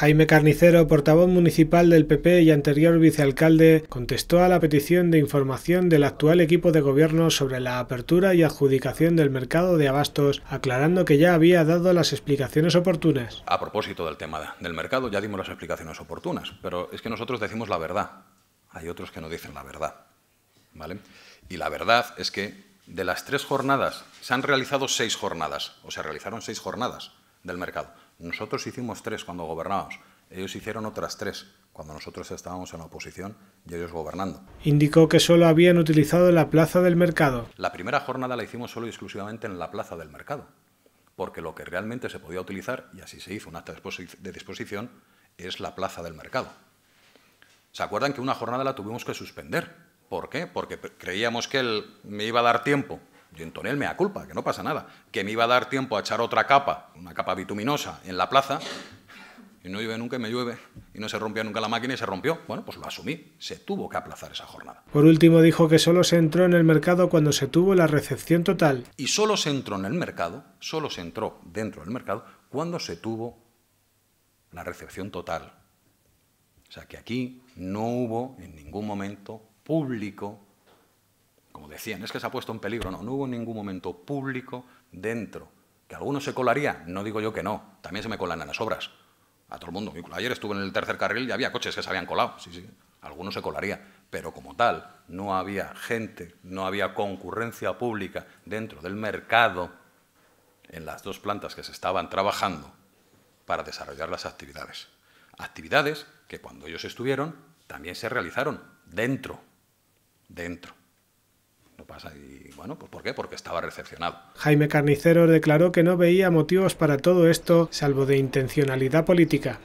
Jaime Carnicero, portavoz municipal del PP y anterior vicealcalde, contestó a la petición de información del actual equipo de gobierno sobre la apertura y adjudicación del mercado de abastos, aclarando que ya había dado las explicaciones oportunas. A propósito del tema del mercado, ya dimos las explicaciones oportunas, pero es que nosotros decimos la verdad. Hay otros que no dicen la verdad. ¿Vale? Y la verdad es que de las tres jornadas, se han realizado seis jornadas, o se realizaron seis jornadas del mercado. Nosotros hicimos tres cuando gobernábamos. Ellos hicieron otras tres cuando nosotros estábamos en oposición y ellos gobernando. Indicó que solo habían utilizado la plaza del mercado. La primera jornada la hicimos solo y exclusivamente en la plaza del mercado, porque lo que realmente se podía utilizar, y así se hizo un acta de disposición, es la plaza del mercado. ¿Se acuerdan que una jornada la tuvimos que suspender? ¿Por qué? Porque creíamos que él me iba a dar tiempo y él me da culpa, que no pasa nada, que me iba a dar tiempo a echar otra capa, una capa bituminosa, en la plaza, y no llueve nunca y me llueve, y no se rompía nunca la máquina y se rompió. Bueno, pues lo asumí, se tuvo que aplazar esa jornada. Por último dijo que solo se entró en el mercado cuando se tuvo la recepción total. Y solo se entró en el mercado, solo se entró dentro del mercado cuando se tuvo la recepción total. O sea que aquí no hubo en ningún momento público como decían, es que se ha puesto en peligro. No, no hubo ningún momento público dentro. ¿Que alguno se colaría? No digo yo que no. También se me colan a las obras. A todo el mundo. Ayer estuve en el tercer carril y había coches que se habían colado. Sí, sí. Alguno se colaría. Pero como tal, no había gente, no había concurrencia pública dentro del mercado en las dos plantas que se estaban trabajando para desarrollar las actividades. Actividades que cuando ellos estuvieron también se realizaron dentro, dentro. Y bueno, pues ¿por qué? Porque estaba recepcionado. Jaime Carnicero declaró que no veía motivos para todo esto, salvo de intencionalidad política.